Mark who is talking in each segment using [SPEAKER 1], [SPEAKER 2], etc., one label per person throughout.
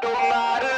[SPEAKER 1] don't matter.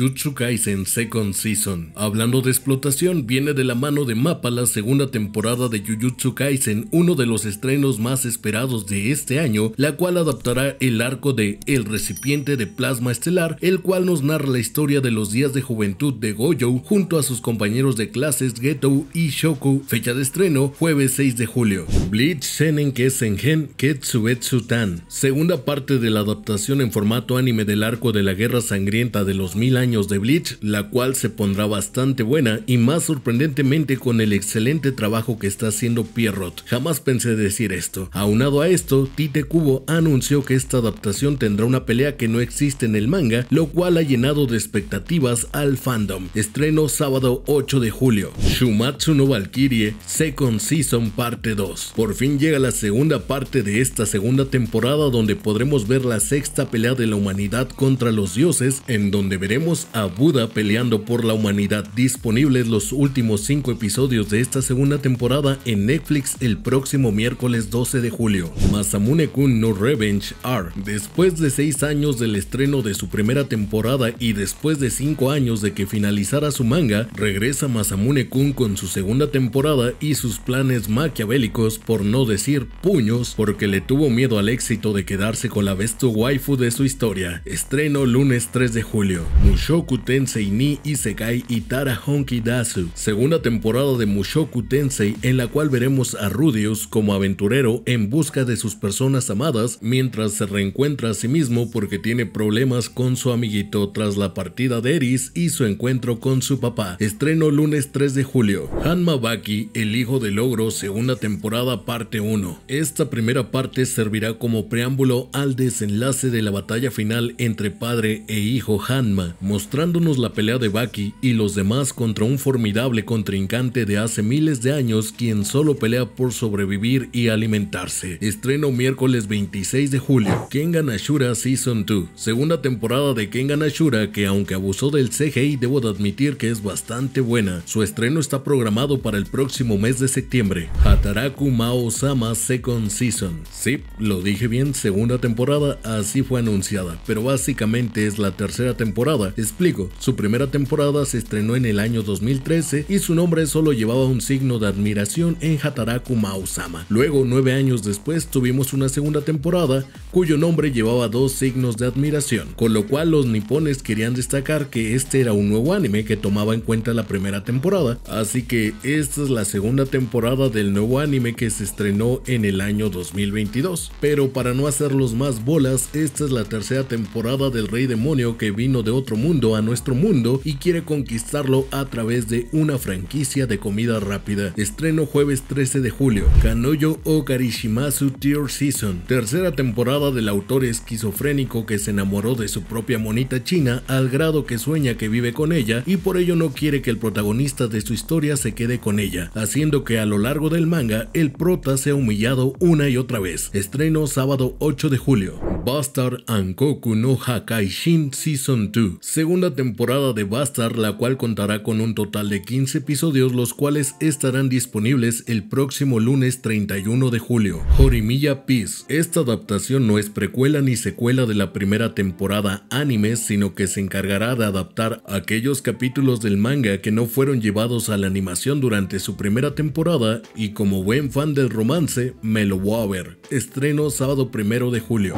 [SPEAKER 1] Jujutsu Kaisen Second Season. Hablando de explotación, viene de la mano de Mapa la segunda temporada de Jujutsu Kaisen, uno de los estrenos más esperados de este año, la cual adaptará el arco de El recipiente de plasma estelar, el cual nos narra la historia de los días de juventud de Gojo junto a sus compañeros de clases Geto y Shoku. Fecha de estreno, jueves 6 de julio. Bleach Senen Kesengen ketsuetsu Tan, segunda parte de la adaptación en formato anime del arco de la guerra sangrienta de los mil años de Bleach, la cual se pondrá bastante buena y más sorprendentemente con el excelente trabajo que está haciendo Pierrot. Jamás pensé decir esto. Aunado a esto, Tite Kubo anunció que esta adaptación tendrá una pelea que no existe en el manga, lo cual ha llenado de expectativas al fandom. Estreno sábado 8 de julio. Shumatsu no Valkyrie Second Season Parte 2. Por fin llega la segunda parte de esta segunda temporada donde podremos ver la sexta pelea de la humanidad contra los dioses, en donde veremos a Buda peleando por la humanidad disponibles los últimos 5 episodios de esta segunda temporada en Netflix el próximo miércoles 12 de julio. Masamune-kun no Revenge R. Después de 6 años del estreno de su primera temporada y después de 5 años de que finalizara su manga, regresa Masamune-kun con su segunda temporada y sus planes maquiavélicos, por no decir puños, porque le tuvo miedo al éxito de quedarse con la bestia waifu de su historia. Estreno lunes 3 de julio. Mushoku Tensei ni Isekai Itara Honki Dasu, segunda temporada de Mushoku Tensei en la cual veremos a Rudius como aventurero en busca de sus personas amadas mientras se reencuentra a sí mismo porque tiene problemas con su amiguito tras la partida de Eris y su encuentro con su papá. Estreno lunes 3 de julio. Hanma Baki, el hijo del Logro, segunda temporada parte 1. Esta primera parte servirá como preámbulo al desenlace de la batalla final entre padre e hijo Hanma mostrándonos la pelea de Baki y los demás contra un formidable contrincante de hace miles de años quien solo pelea por sobrevivir y alimentarse. Estreno miércoles 26 de julio. Kengan Ashura Season 2. Segunda temporada de Kengan Ashura que aunque abusó del CGI debo de admitir que es bastante buena. Su estreno está programado para el próximo mes de septiembre. Hataraku Mao Sama Second Season. Sí, lo dije bien, segunda temporada así fue anunciada, pero básicamente es la tercera temporada Explico, su primera temporada se estrenó en el año 2013 y su nombre solo llevaba un signo de admiración en Hataraku Mausama. Luego, nueve años después, tuvimos una segunda temporada cuyo nombre llevaba dos signos de admiración, con lo cual los nipones querían destacar que este era un nuevo anime que tomaba en cuenta la primera temporada, así que esta es la segunda temporada del nuevo anime que se estrenó en el año 2022. Pero para no hacerlos más bolas, esta es la tercera temporada del Rey Demonio que vino de otro mundo a nuestro mundo y quiere conquistarlo a través de una franquicia de comida rápida. Estreno jueves 13 de julio. Kanoyo Okarishimasu Tier Season, tercera temporada del autor esquizofrénico que se enamoró de su propia monita china al grado que sueña que vive con ella y por ello no quiere que el protagonista de su historia se quede con ella, haciendo que a lo largo del manga el prota sea humillado una y otra vez. Estreno sábado 8 de julio. Bastard and Goku no Hakai Shin Season 2, segunda temporada de Bastard la cual contará con un total de 15 episodios los cuales estarán disponibles el próximo lunes 31 de julio. Horimiya Peace, esta adaptación no es precuela ni secuela de la primera temporada anime sino que se encargará de adaptar aquellos capítulos del manga que no fueron llevados a la animación durante su primera temporada y como buen fan del romance me lo voy a ver. Estreno sábado 1 de julio.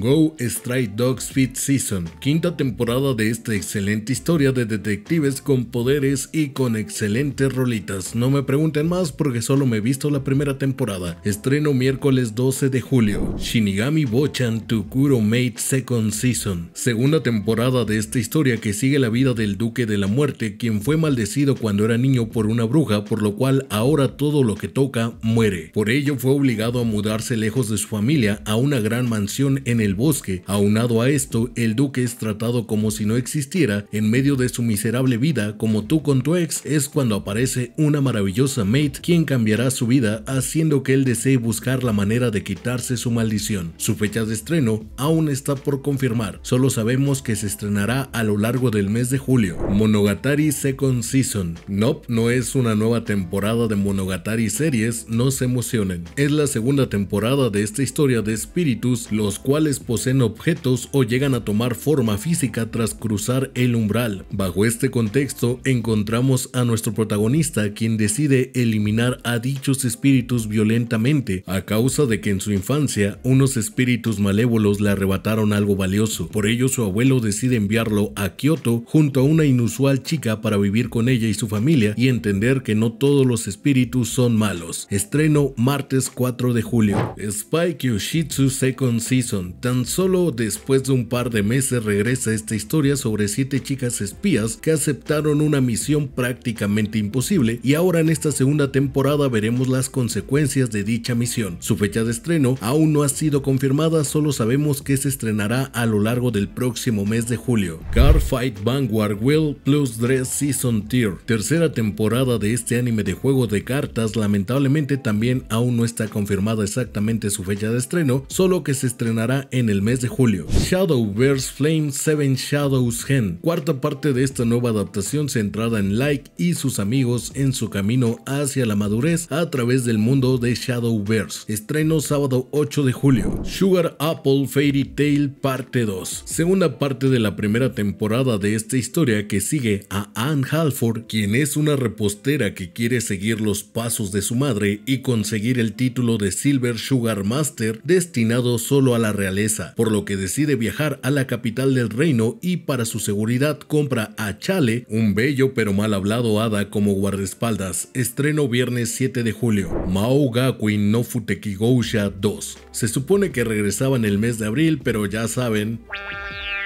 [SPEAKER 1] Go Stray Dogs Fit Season, quinta temporada de esta excelente historia de detectives con poderes y con excelentes rolitas. No me pregunten más porque solo me he visto la primera temporada. Estreno miércoles 12 de julio. Shinigami Bochan Tukuro Mate Second Season, segunda temporada de esta historia que sigue la vida del Duque de la Muerte, quien fue maldecido cuando era niño por una bruja, por lo cual ahora todo lo que toca muere. Por ello fue obligado a mudarse lejos de su familia a una gran mansión en en el bosque. Aunado a esto, el duque es tratado como si no existiera en medio de su miserable vida, como tú con tu ex, es cuando aparece una maravillosa mate quien cambiará su vida haciendo que él desee buscar la manera de quitarse su maldición. Su fecha de estreno aún está por confirmar, solo sabemos que se estrenará a lo largo del mes de julio. Monogatari Second Season. Nope, no es una nueva temporada de Monogatari series, no se emocionen. Es la segunda temporada de esta historia de espíritus, los cuales poseen objetos o llegan a tomar forma física tras cruzar el umbral. Bajo este contexto encontramos a nuestro protagonista quien decide eliminar a dichos espíritus violentamente a causa de que en su infancia unos espíritus malévolos le arrebataron algo valioso. Por ello su abuelo decide enviarlo a Kyoto junto a una inusual chica para vivir con ella y su familia y entender que no todos los espíritus son malos. Estreno martes 4 de julio. Spike Yoshitsu Second Season Tan solo después de un par de meses regresa esta historia sobre siete chicas espías que aceptaron una misión prácticamente imposible y ahora en esta segunda temporada veremos las consecuencias de dicha misión. Su fecha de estreno aún no ha sido confirmada, solo sabemos que se estrenará a lo largo del próximo mes de julio. Car Vanguard Will Plus Dress Season Tier, tercera temporada de este anime de juego de cartas, lamentablemente también aún no está confirmada exactamente su fecha de estreno, solo que se estrenará en el mes de julio. Shadowverse Flame 7 Shadows Gen, cuarta parte de esta nueva adaptación centrada en Like y sus amigos en su camino hacia la madurez a través del mundo de Shadowverse. Estreno sábado 8 de julio. Sugar Apple Fairy Tale parte 2, segunda parte de la primera temporada de esta historia que sigue a Anne Halford, quien es una repostera que quiere seguir los pasos de su madre y conseguir el título de Silver Sugar Master destinado solo a la realidad por lo que decide viajar a la capital del reino y para su seguridad compra a Chale, un bello pero mal hablado hada como guardaespaldas. Estreno viernes 7 de julio. Mao Gakuin no Futekigousha 2. Se supone que regresaban el mes de abril, pero ya saben...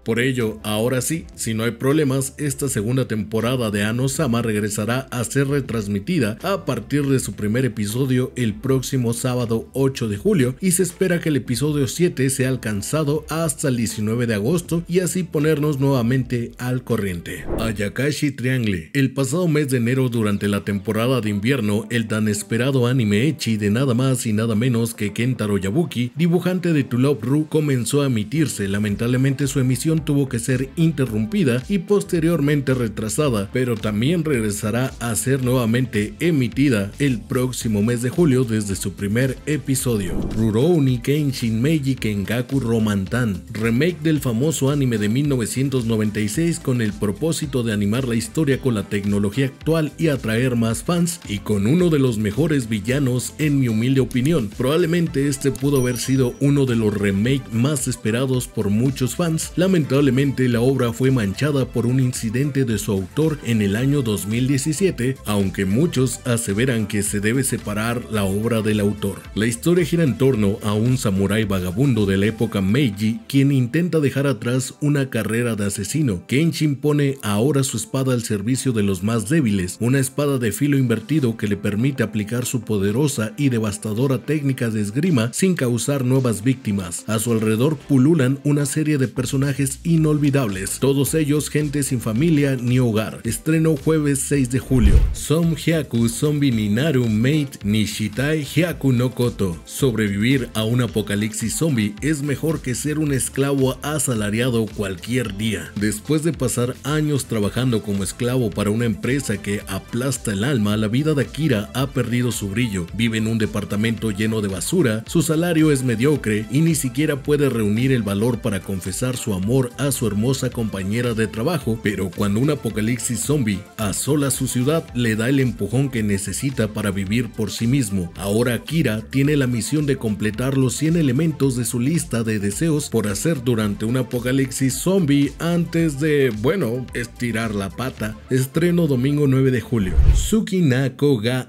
[SPEAKER 1] Por ello, ahora sí, si no hay problemas, esta segunda temporada de Anno-sama regresará a ser retransmitida a partir de su primer episodio el próximo sábado 8 de julio y se espera que el episodio 7 sea alcanzado hasta el 19 de agosto y así ponernos nuevamente al corriente. Ayakashi Triangle. El pasado mes de enero durante la temporada de invierno, el tan esperado anime echi de nada más y nada menos que Kentaro Yabuki, dibujante de To Love Ru, comenzó a emitirse. Lamentablemente su emisión tuvo que ser interrumpida y posteriormente retrasada, pero también regresará a ser nuevamente emitida el próximo mes de julio desde su primer episodio. Rurouni Kenshin Meiji Kengaku Romantan, remake del famoso anime de 1996 con el propósito de animar la historia con la tecnología actual y atraer más fans y con uno de los mejores villanos en mi humilde opinión. Probablemente este pudo haber sido uno de los remakes más esperados por muchos fans, lamentablemente Lamentablemente la obra fue manchada por un incidente de su autor en el año 2017, aunque muchos aseveran que se debe separar la obra del autor. La historia gira en torno a un samurái vagabundo de la época Meiji quien intenta dejar atrás una carrera de asesino. Kenshin pone ahora su espada al servicio de los más débiles, una espada de filo invertido que le permite aplicar su poderosa y devastadora técnica de esgrima sin causar nuevas víctimas. A su alrededor pululan una serie de personajes inolvidables, todos ellos gente sin familia ni hogar. Estreno jueves 6 de julio. Som Hyaku Zombie Ninaru Mate Nishitai Hyaku no Koto. Sobrevivir a un apocalipsis zombie es mejor que ser un esclavo asalariado cualquier día. Después de pasar años trabajando como esclavo para una empresa que aplasta el alma, la vida de Akira ha perdido su brillo. Vive en un departamento lleno de basura, su salario es mediocre y ni siquiera puede reunir el valor para confesar su amor a su hermosa compañera de trabajo, pero cuando un apocalipsis zombie asola su ciudad, le da el empujón que necesita para vivir por sí mismo. Ahora Kira tiene la misión de completar los 100 elementos de su lista de deseos por hacer durante un apocalipsis zombie antes de, bueno, estirar la pata. Estreno domingo 9 de julio. Suki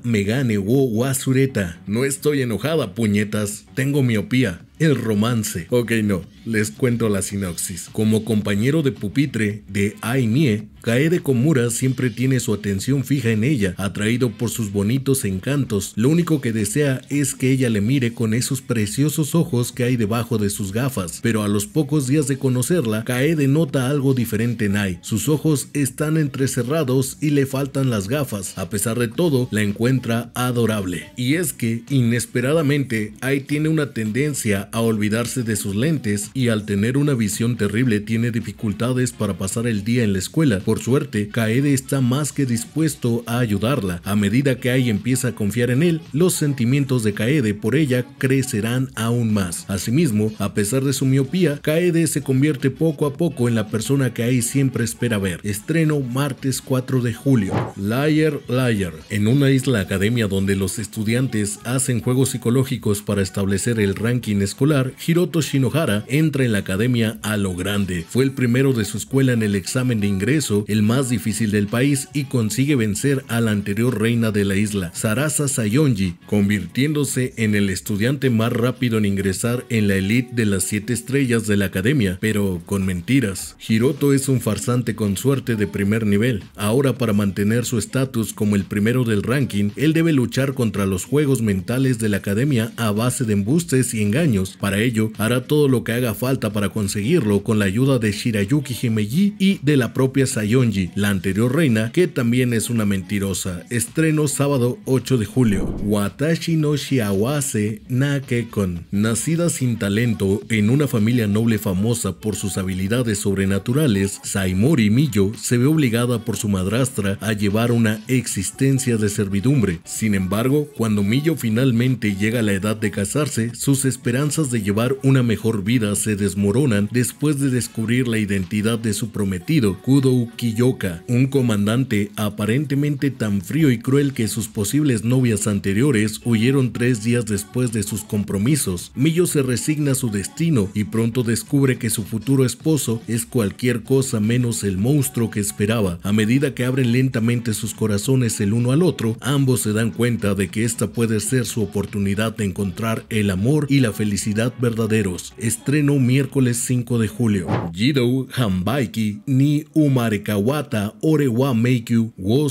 [SPEAKER 1] Megane wo Wasureta. No estoy enojada, puñetas. Tengo miopía. El romance. Ok, no les cuento la sinopsis. Como compañero de pupitre de Aimie, Kaede Komura siempre tiene su atención fija en ella, atraído por sus bonitos encantos. Lo único que desea es que ella le mire con esos preciosos ojos que hay debajo de sus gafas, pero a los pocos días de conocerla, Kaede nota algo diferente en Ai. Sus ojos están entrecerrados y le faltan las gafas. A pesar de todo, la encuentra adorable. Y es que, inesperadamente, Ai tiene una tendencia a olvidarse de sus lentes y al tener una visión terrible tiene dificultades para pasar el día en la escuela. Por suerte, Kaede está más que dispuesto a ayudarla. A medida que Ai empieza a confiar en él, los sentimientos de Kaede por ella crecerán aún más. Asimismo, a pesar de su miopía, Kaede se convierte poco a poco en la persona que Ai siempre espera ver. Estreno martes 4 de julio. Liar Liar. En una isla academia donde los estudiantes hacen juegos psicológicos para establecer el ranking escolar, Hiroto Shinohara en entra en la academia a lo grande. Fue el primero de su escuela en el examen de ingreso, el más difícil del país y consigue vencer a la anterior reina de la isla, Sarasa Sayonji, convirtiéndose en el estudiante más rápido en ingresar en la elite de las siete estrellas de la academia, pero con mentiras. Hiroto es un farsante con suerte de primer nivel. Ahora para mantener su estatus como el primero del ranking, él debe luchar contra los juegos mentales de la academia a base de embustes y engaños. Para ello, hará todo lo que haga falta para conseguirlo con la ayuda de Shirayuki Himeji y de la propia Sayonji, la anterior reina, que también es una mentirosa. Estreno sábado 8 de julio. Watashi no Shiawase Nakekon. Nacida sin talento en una familia noble famosa por sus habilidades sobrenaturales, Saimori Miyo se ve obligada por su madrastra a llevar una existencia de servidumbre. Sin embargo, cuando Miyo finalmente llega a la edad de casarse, sus esperanzas de llevar una mejor vida se desmoronan después de descubrir la identidad de su prometido, Kudo Kiyoka, un comandante aparentemente tan frío y cruel que sus posibles novias anteriores huyeron tres días después de sus compromisos. Millo se resigna a su destino y pronto descubre que su futuro esposo es cualquier cosa menos el monstruo que esperaba. A medida que abren lentamente sus corazones el uno al otro, ambos se dan cuenta de que esta puede ser su oportunidad de encontrar el amor y la felicidad verdaderos. Estreno miércoles 5 de julio. Jido Hanbaiki ni Umarekawata Orewa Meikyu wo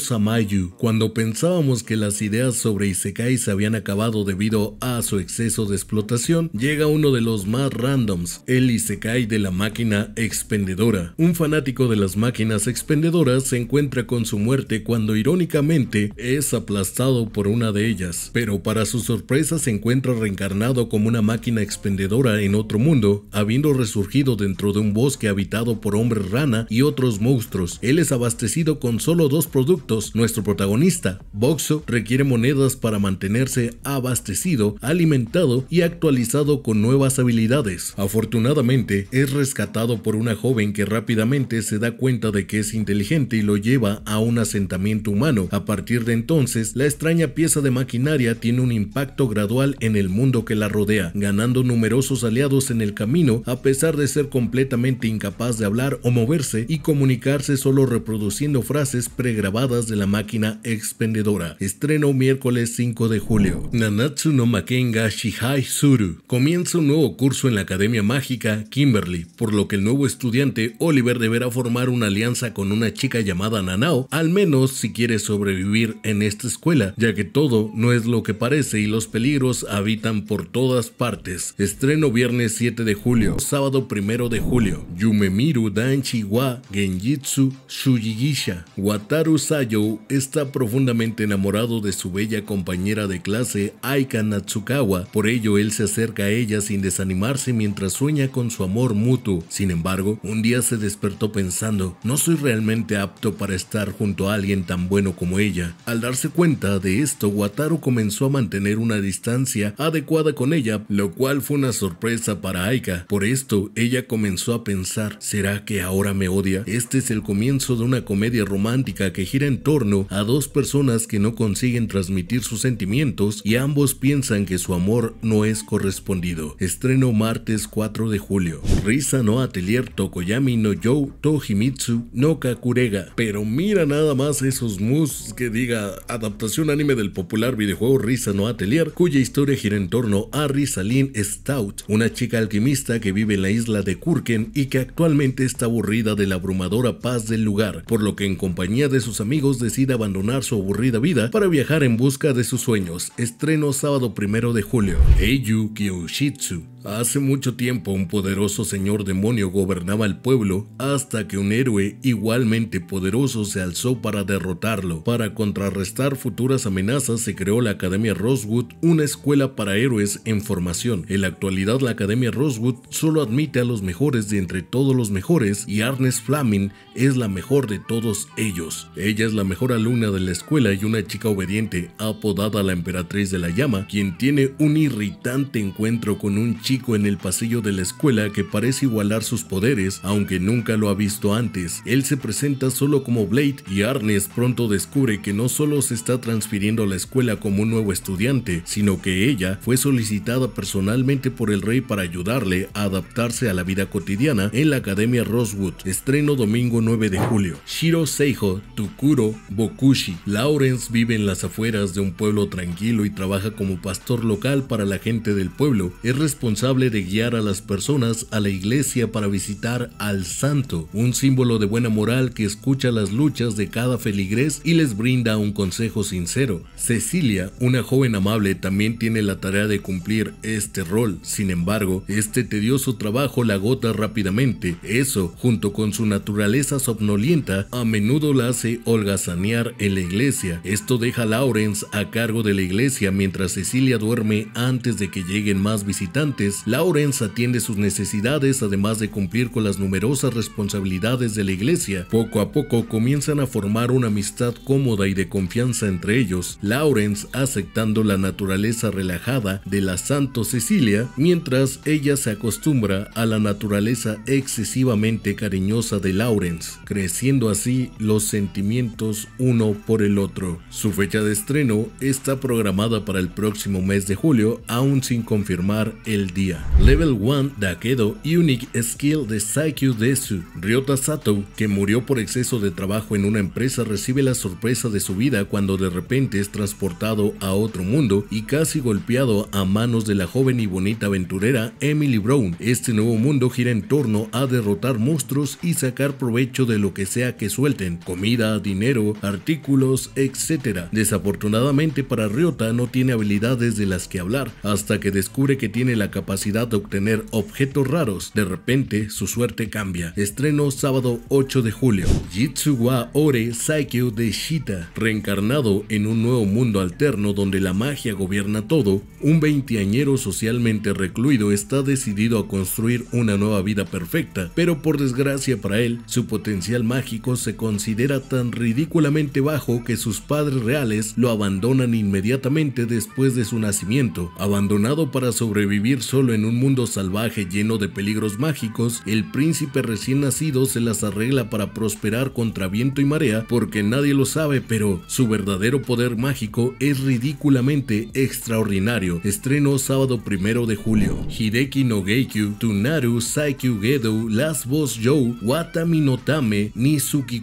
[SPEAKER 1] Cuando pensábamos que las ideas sobre Isekai se habían acabado debido a su exceso de explotación, llega uno de los más randoms, el Isekai de la máquina expendedora. Un fanático de las máquinas expendedoras se encuentra con su muerte cuando irónicamente es aplastado por una de ellas, pero para su sorpresa se encuentra reencarnado como una máquina expendedora en otro mundo habiendo resurgido dentro de un bosque habitado por hombres rana y otros monstruos. Él es abastecido con solo dos productos. Nuestro protagonista, Boxo, requiere monedas para mantenerse abastecido, alimentado y actualizado con nuevas habilidades. Afortunadamente, es rescatado por una joven que rápidamente se da cuenta de que es inteligente y lo lleva a un asentamiento humano. A partir de entonces, la extraña pieza de maquinaria tiene un impacto gradual en el mundo que la rodea, ganando numerosos aliados en el camino a pesar de ser completamente incapaz de hablar o moverse y comunicarse solo reproduciendo frases pregrabadas de la máquina expendedora. Estreno miércoles 5 de julio. Nanatsu no Makenga Shihai Suru. Comienza un nuevo curso en la Academia Mágica Kimberly, por lo que el nuevo estudiante Oliver deberá formar una alianza con una chica llamada Nanao, al menos si quiere sobrevivir en esta escuela, ya que todo no es lo que parece y los peligros habitan por todas partes. Estreno viernes 7 de julio julio, sábado primero de julio, Yumemiru Danchiwa Genjitsu Shujigisha. Wataru Sayo está profundamente enamorado de su bella compañera de clase Aika Natsukawa, por ello él se acerca a ella sin desanimarse mientras sueña con su amor mutuo. Sin embargo, un día se despertó pensando, no soy realmente apto para estar junto a alguien tan bueno como ella. Al darse cuenta de esto, Wataru comenzó a mantener una distancia adecuada con ella, lo cual fue una sorpresa para Aika, por esto, ella comenzó a pensar, ¿será que ahora me odia? Este es el comienzo de una comedia romántica que gira en torno a dos personas que no consiguen transmitir sus sentimientos y ambos piensan que su amor no es correspondido. Estreno martes 4 de julio. Risa no Atelier Tokoyami no Yo Tohimitsu no Kakurega. Pero mira nada más esos mus que diga adaptación anime del popular videojuego Risa no Atelier, cuya historia gira en torno a Risalin Stout, una chica alquimista que vive en la isla de Kurken y que actualmente está aburrida de la abrumadora paz del lugar, por lo que en compañía de sus amigos decide abandonar su aburrida vida para viajar en busca de sus sueños. Estreno sábado primero de julio. Eiyu Kyushitsu Hace mucho tiempo un poderoso señor demonio gobernaba el pueblo hasta que un héroe igualmente poderoso se alzó para derrotarlo. Para contrarrestar futuras amenazas se creó la Academia Rosewood, una escuela para héroes en formación. En la actualidad la Academia Rosewood solo admite a los mejores de entre todos los mejores y Arnes Flaming es la mejor de todos ellos. Ella es la mejor alumna de la escuela y una chica obediente apodada la Emperatriz de la Llama, quien tiene un irritante encuentro con un chico en el pasillo de la escuela que parece igualar sus poderes, aunque nunca lo ha visto antes. Él se presenta solo como Blade y Arnes pronto descubre que no solo se está transfiriendo a la escuela como un nuevo estudiante, sino que ella fue solicitada personalmente por el rey para ayudarle a adaptarse a la vida cotidiana en la Academia Rosewood, estreno domingo 9 de julio. Shiro Seijo, Tukuro, Bokushi. Lawrence vive en las afueras de un pueblo tranquilo y trabaja como pastor local para la gente del pueblo. Es responsable de guiar a las personas a la iglesia para visitar al santo, un símbolo de buena moral que escucha las luchas de cada feligrés y les brinda un consejo sincero. Cecilia, una joven amable, también tiene la tarea de cumplir este rol. Sin embargo, este tedioso trabajo la agota rápidamente. Eso, junto con su naturaleza somnolienta, a menudo la hace holgazanear en la iglesia. Esto deja a Lawrence a cargo de la iglesia mientras Cecilia duerme antes de que lleguen más visitantes Lawrence atiende sus necesidades además de cumplir con las numerosas responsabilidades de la iglesia. Poco a poco comienzan a formar una amistad cómoda y de confianza entre ellos, Lawrence aceptando la naturaleza relajada de la Santo Cecilia, mientras ella se acostumbra a la naturaleza excesivamente cariñosa de Lawrence, creciendo así los sentimientos uno por el otro. Su fecha de estreno está programada para el próximo mes de julio, aún sin confirmar el Level 1 Dakedo Unique Skill de Saikyu Desu. Ryota Sato, que murió por exceso de trabajo en una empresa, recibe la sorpresa de su vida cuando de repente es transportado a otro mundo y casi golpeado a manos de la joven y bonita aventurera Emily Brown. Este nuevo mundo gira en torno a derrotar monstruos y sacar provecho de lo que sea que suelten, comida, dinero, artículos, etc. Desafortunadamente para Ryota no tiene habilidades de las que hablar, hasta que descubre que tiene la capacidad capacidad de obtener objetos raros. De repente, su suerte cambia. Estreno sábado 8 de julio. Jitsuwa Ore Saikyo de Shita, reencarnado en un nuevo mundo alterno donde la magia gobierna todo, un veinteañero socialmente recluido está decidido a construir una nueva vida perfecta, pero por desgracia para él, su potencial mágico se considera tan ridículamente bajo que sus padres reales lo abandonan inmediatamente después de su nacimiento, abandonado para sobrevivir solo en un mundo salvaje lleno de peligros mágicos, el príncipe recién nacido se las arregla para prosperar contra viento y marea porque nadie lo sabe, pero su verdadero poder mágico es ridículamente extraordinario. Estreno sábado primero de julio. Hideki no Geikyu, Tunaru, Saikyu Gedo, Last Boss Joe, Watami no Tame, Nisuki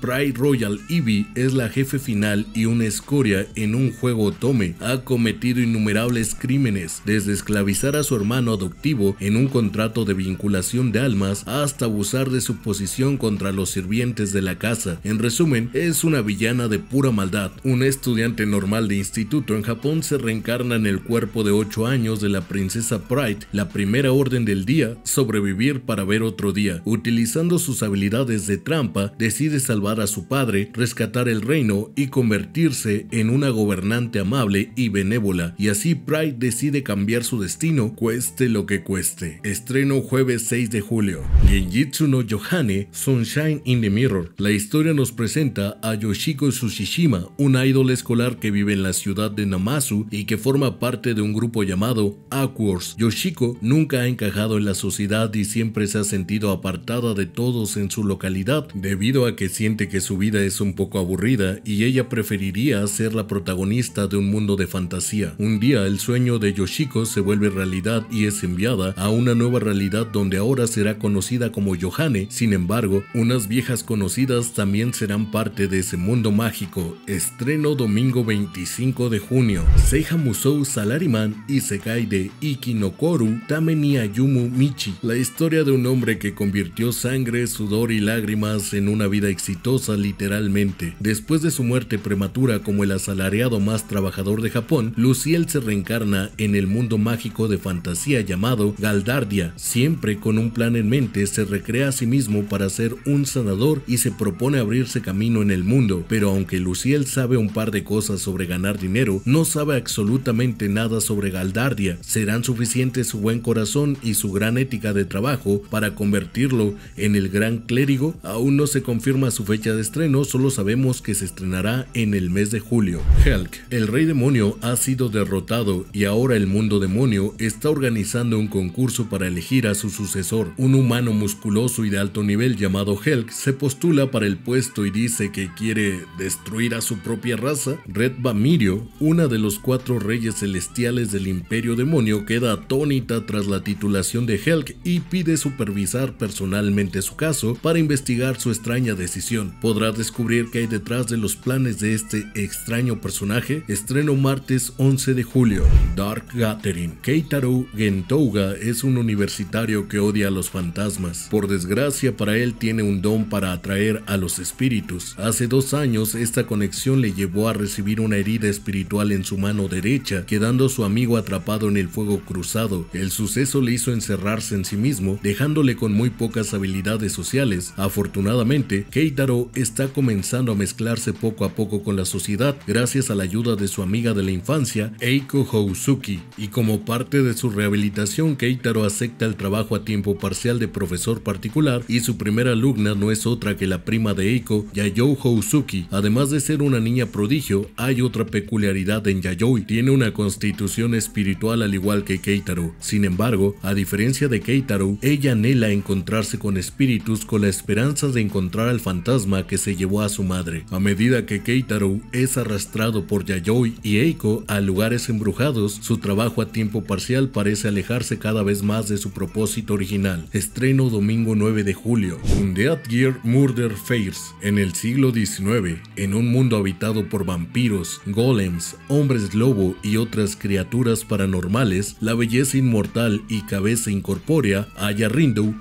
[SPEAKER 1] Pride Royal Ibi es la jefe final y una escoria en un juego tome. Ha cometido innumerables crímenes, desde esclavitud a su hermano adoptivo en un contrato de vinculación de almas hasta abusar de su posición contra los sirvientes de la casa. En resumen, es una villana de pura maldad. Un estudiante normal de instituto en Japón se reencarna en el cuerpo de 8 años de la princesa Pride, la primera orden del día, sobrevivir para ver otro día. Utilizando sus habilidades de trampa, decide salvar a su padre, rescatar el reino y convertirse en una gobernante amable y benévola. Y así Pride decide cambiar su destino cueste lo que cueste. Estreno jueves 6 de julio. Genjitsu no Yohane, Sunshine in the Mirror. La historia nos presenta a Yoshiko Tsushishima, un ídolo escolar que vive en la ciudad de Namazu y que forma parte de un grupo llamado Aquors. Yoshiko nunca ha encajado en la sociedad y siempre se ha sentido apartada de todos en su localidad, debido a que siente que su vida es un poco aburrida y ella preferiría ser la protagonista de un mundo de fantasía. Un día el sueño de Yoshiko se vuelve realidad y es enviada a una nueva realidad donde ahora será conocida como Yohane. Sin embargo, unas viejas conocidas también serán parte de ese mundo mágico. Estreno domingo 25 de junio. Seiha Musou Salariman y Sekai de Ikinokoru Tameni Ayumu Michi. La historia de un hombre que convirtió sangre, sudor y lágrimas en una vida exitosa literalmente. Después de su muerte prematura como el asalariado más trabajador de Japón, Luciel se reencarna en el mundo mágico de fantasía llamado Galdardia. Siempre con un plan en mente, se recrea a sí mismo para ser un sanador y se propone abrirse camino en el mundo, pero aunque Luciel sabe un par de cosas sobre ganar dinero, no sabe absolutamente nada sobre Galdardia. Serán suficientes su buen corazón y su gran ética de trabajo para convertirlo en el gran clérigo. Aún no se confirma su fecha de estreno, solo sabemos que se estrenará en el mes de julio. Helk, el rey demonio, ha sido derrotado y ahora el mundo demonio está organizando un concurso para elegir a su sucesor. Un humano musculoso y de alto nivel llamado Helk se postula para el puesto y dice que quiere destruir a su propia raza. Red Vamirio, una de los cuatro reyes celestiales del Imperio Demonio, queda atónita tras la titulación de Helk y pide supervisar personalmente su caso para investigar su extraña decisión. Podrá descubrir qué hay detrás de los planes de este extraño personaje. Estreno martes 11 de julio. Dark Gathering. Keitaro Gentouga es un universitario que odia a los fantasmas. Por desgracia para él tiene un don para atraer a los espíritus. Hace dos años esta conexión le llevó a recibir una herida espiritual en su mano derecha, quedando su amigo atrapado en el fuego cruzado. El suceso le hizo encerrarse en sí mismo, dejándole con muy pocas habilidades sociales. Afortunadamente, Keitaro está comenzando a mezclarse poco a poco con la sociedad gracias a la ayuda de su amiga de la infancia, Eiko Housuki, y como parte de su rehabilitación, Keitaro acepta el trabajo a tiempo parcial de profesor particular y su primera alumna no es otra que la prima de Eiko, Yayou Housuki. Además de ser una niña prodigio, hay otra peculiaridad en Yayoi. Tiene una constitución espiritual al igual que Keitaro. Sin embargo, a diferencia de Keitaro, ella anhela encontrarse con espíritus con la esperanza de encontrar al fantasma que se llevó a su madre. A medida que Keitaro es arrastrado por Yayoi y Eiko a lugares embrujados, su trabajo a tiempo parcial parece alejarse cada vez más de su propósito original. Estreno domingo 9 de julio. Undead Gear Murder Fairs. En el siglo XIX, en un mundo habitado por vampiros, golems, hombres lobo y otras criaturas paranormales, la belleza inmortal y cabeza incorpórea, Aya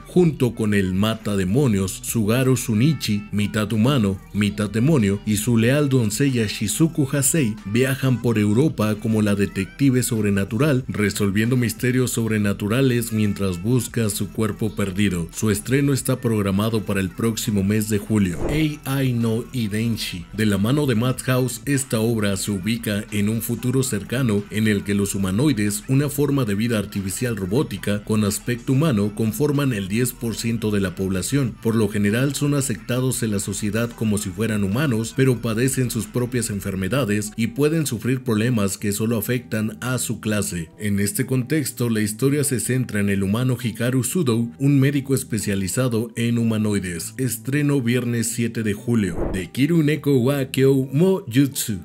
[SPEAKER 1] junto con el mata demonios Sugaru Sunichi, mitad humano, mitad demonio, y su leal doncella Shizuku Hasei, viajan por Europa como la detective sobrenatural, resolviendo misterios sobrenaturales mientras busca su cuerpo perdido. Su estreno está programado para el próximo mes de julio. AI no Idenshi. De la mano de Madhouse, esta obra se ubica en un futuro cercano en el que los humanoides, una forma de vida artificial robótica con aspecto humano, conforman el 10% de la población. Por lo general son aceptados en la sociedad como si fueran humanos, pero padecen sus propias enfermedades y pueden sufrir problemas que solo afectan a su clase. En este este contexto, la historia se centra en el humano Hikaru Sudo, un médico especializado en humanoides. Estreno viernes 7 de julio. De Kiruneko wa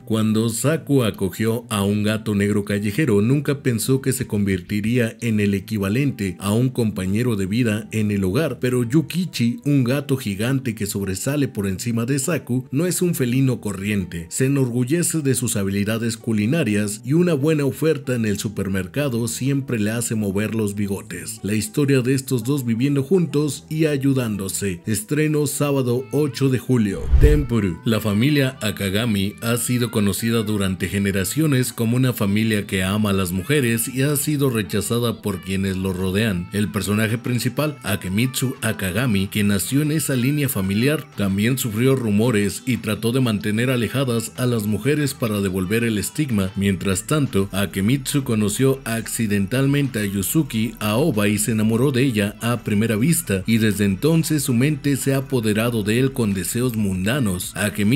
[SPEAKER 1] Cuando Saku acogió a un gato negro callejero, nunca pensó que se convertiría en el equivalente a un compañero de vida en el hogar, pero Yukichi, un gato gigante que sobresale por encima de Saku, no es un felino corriente. Se enorgullece de sus habilidades culinarias y una buena oferta en el supermercado siempre le hace mover los bigotes. La historia de estos dos viviendo juntos y ayudándose. Estreno sábado 8 de julio. Tempuru. La familia Akagami ha sido conocida durante generaciones como una familia que ama a las mujeres y ha sido rechazada por quienes lo rodean. El personaje principal, Akemitsu Akagami, que nació en esa línea familiar, también sufrió rumores y trató de mantener alejadas a las mujeres para devolver el estigma. Mientras tanto, Akemitsu conoció a accidentalmente a Yuzuki, y se enamoró de ella a primera vista y desde entonces su mente se ha apoderado de él con deseos mundanos. A que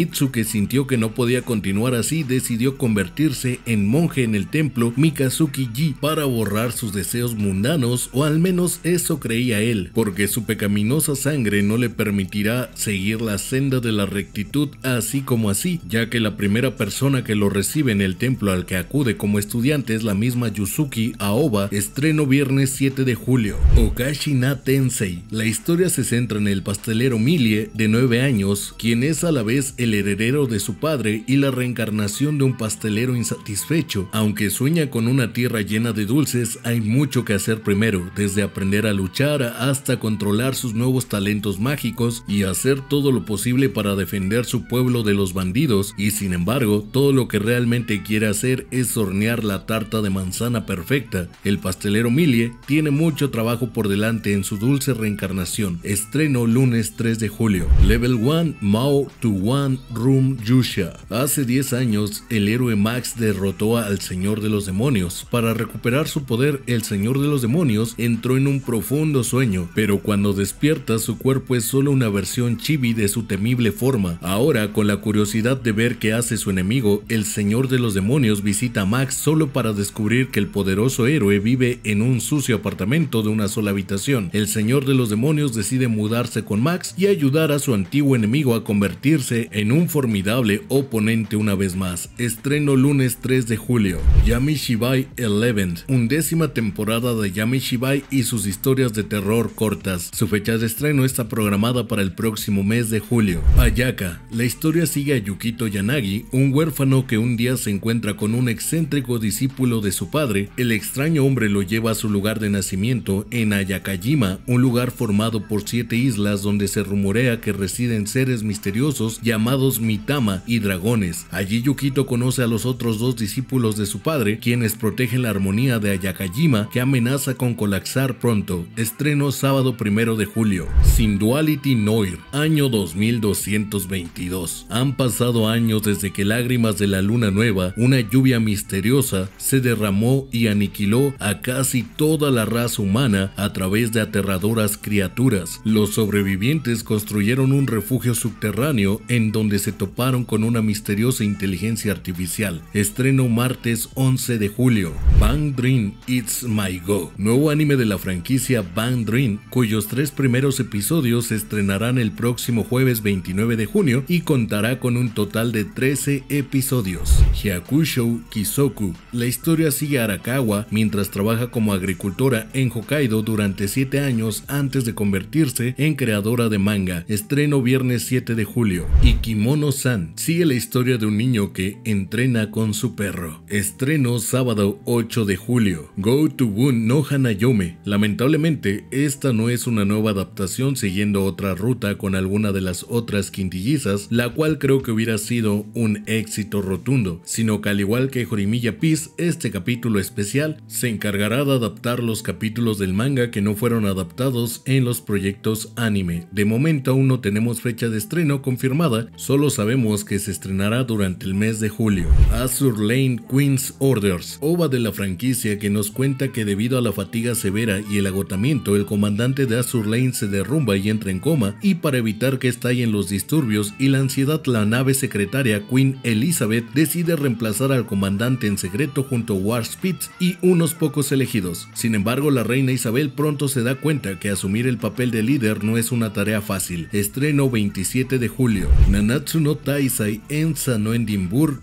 [SPEAKER 1] sintió que no podía continuar así, decidió convertirse en monje en el templo Mikazuki-ji para borrar sus deseos mundanos, o al menos eso creía él, porque su pecaminosa sangre no le permitirá seguir la senda de la rectitud así como así, ya que la primera persona que lo recibe en el templo al que acude como estudiante es la misma Yuzuki Aoba, estreno viernes 7 de julio. Okashi na Tensei. La historia se centra en el pastelero Milie, de 9 años, quien es a la vez el heredero de su padre y la reencarnación de un pastelero insatisfecho. Aunque sueña con una tierra llena de dulces, hay mucho que hacer primero, desde aprender a luchar hasta controlar sus nuevos talentos mágicos y hacer todo lo posible para defender su pueblo de los bandidos, y sin embargo, todo lo que realmente quiere hacer es hornear la tarta de manzana perfecta perfecta. El pastelero Millie tiene mucho trabajo por delante en su dulce reencarnación. Estreno lunes 3 de julio. Level 1 Mao to One Room Yusha. Hace 10 años, el héroe Max derrotó al Señor de los Demonios. Para recuperar su poder, el Señor de los Demonios entró en un profundo sueño, pero cuando despierta su cuerpo es solo una versión chibi de su temible forma. Ahora, con la curiosidad de ver qué hace su enemigo, el Señor de los Demonios visita a Max solo para descubrir que el poder poderoso héroe vive en un sucio apartamento de una sola habitación. El señor de los demonios decide mudarse con Max y ayudar a su antiguo enemigo a convertirse en un formidable oponente una vez más. Estreno lunes 3 de julio. Yami Shibai 11, undécima temporada de Yami Shibai y sus historias de terror cortas. Su fecha de estreno está programada para el próximo mes de julio. Ayaka. La historia sigue a Yukito Yanagi, un huérfano que un día se encuentra con un excéntrico discípulo de su padre, el extraño hombre lo lleva a su lugar de nacimiento, en Ayakajima, un lugar formado por siete islas donde se rumorea que residen seres misteriosos llamados Mitama y dragones. Allí Yukito conoce a los otros dos discípulos de su padre, quienes protegen la armonía de Ayakajima que amenaza con colapsar pronto. Estreno sábado primero de julio. Sin Duality Noir, año 2222. Han pasado años desde que Lágrimas de la Luna Nueva, una lluvia misteriosa, se derramó y aniquiló a casi toda la raza humana a través de aterradoras criaturas. Los sobrevivientes construyeron un refugio subterráneo en donde se toparon con una misteriosa inteligencia artificial. Estreno martes 11 de julio. Bang Dream It's My Go. Nuevo anime de la franquicia Bang Dream, cuyos tres primeros episodios se estrenarán el próximo jueves 29 de junio y contará con un total de 13 episodios. Hyakusho Kisoku. La historia sigue a Arakawa mientras trabaja como agricultora en Hokkaido durante 7 años antes de convertirse en creadora de manga. Estreno viernes 7 de julio. Y Kimono-san sigue la historia de un niño que entrena con su perro. Estreno sábado 8 de julio. Go to Bun no Hanayome. Lamentablemente, esta no es una nueva adaptación siguiendo otra ruta con alguna de las otras quintillizas, la cual creo que hubiera sido un éxito rotundo, sino que al igual que Jorimilla Peace, este capítulo especial se encargará de adaptar los capítulos del manga que no fueron adaptados en los proyectos anime. De momento aún no tenemos fecha de estreno confirmada, solo sabemos que se estrenará durante el mes de julio. Azur Lane Queen's Orders, ova de la franquicia que nos cuenta que debido a la fatiga severa y el agotamiento, el comandante de Azur Lane se derrumba y entra en coma, y para evitar que estallen los disturbios y la ansiedad, la nave secretaria Queen Elizabeth decide reemplazar al comandante en secreto junto a Warspitz y unos pocos elegidos. Sin embargo, la reina Isabel pronto se da cuenta que asumir el papel de líder no es una tarea fácil. Estreno 27 de julio. Nanatsu no Taisai en no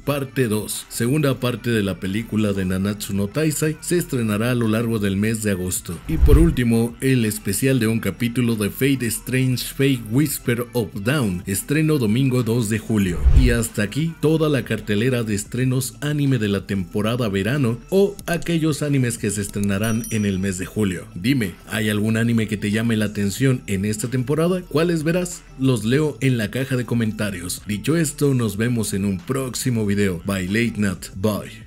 [SPEAKER 1] parte 2. Segunda parte de la película de Nanatsu no Taisai se estrenará a lo largo del mes de agosto. Y por último, el especial de un capítulo de Fate Strange Fake Whisper of Down, estreno domingo 2 de julio. Y hasta aquí toda la cartelera de estrenos anime de la temporada verano o aquellos animes que se estrenarán en el mes de julio. Dime, ¿hay algún anime que te llame la atención en esta temporada? ¿Cuáles verás? Los leo en la caja de comentarios. Dicho esto, nos vemos en un próximo video. Bye Late Night. Bye.